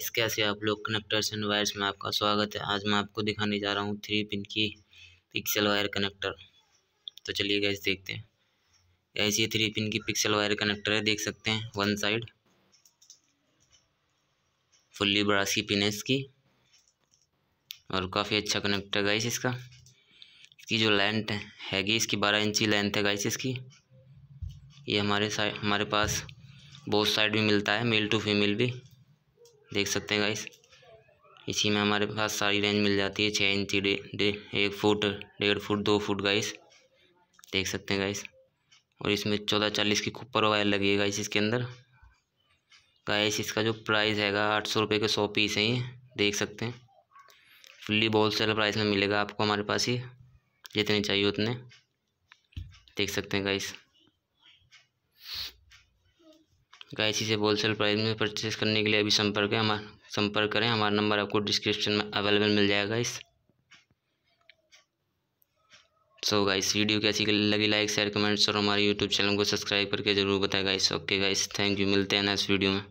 इसके ऐसे आप लोग कनेक्टर्स एंड वायर्स में आपका स्वागत है आज मैं आपको दिखाने जा रहा हूँ थ्री पिन की पिक्सल वायर कनेक्टर तो चलिए गैस देखते हैं ऐसी थ्री पिन की पिक्सल वायर कनेक्टर है देख सकते हैं वन साइड फुल्ली ब्रास की पिन है इसकी और काफ़ी अच्छा कनेक्टर गाइस इसका इसकी जो लेंथ हैगी इसकी बारह इंची लेंथ है गाइस इसकी ये हमारे साइड हमारे पास बोथ साइड भी मिलता है मेल टू फीमेल भी देख सकते हैं गाइस इसी में हमारे पास सारी रेंज मिल जाती है छः इंची डे डे एक फुट डेढ़ फुट दो फुट गाइस देख सकते हैं गाइस और इसमें चौदह चालीस की कुपर वायर लगी है गाइस इसके अंदर गाइस इसका जो प्राइस हैगा आठ सौ रुपये के सौ पीस हैं ये देख सकते हैं फुल्ली बोल सेल प्राइस में मिलेगा आपको हमारे पास ही जितने चाहिए उतने देख सकते हैं गाइस गैस इसे होलसेल प्राइस में परचेस करने के लिए अभी संपर्क हमारा संपर्क करें हमारा नंबर आपको डिस्क्रिप्शन में अवेलेबल मिल जाएगा इस सो गाइस वीडियो कैसी लगी लाइक शेयर कमेंट्स और हमारे यूट्यूब चैनल को सब्सक्राइब करके जरूर बताएगा इस ओके गाइस थैंक यू मिलते हैं नेक्स्ट वीडियो में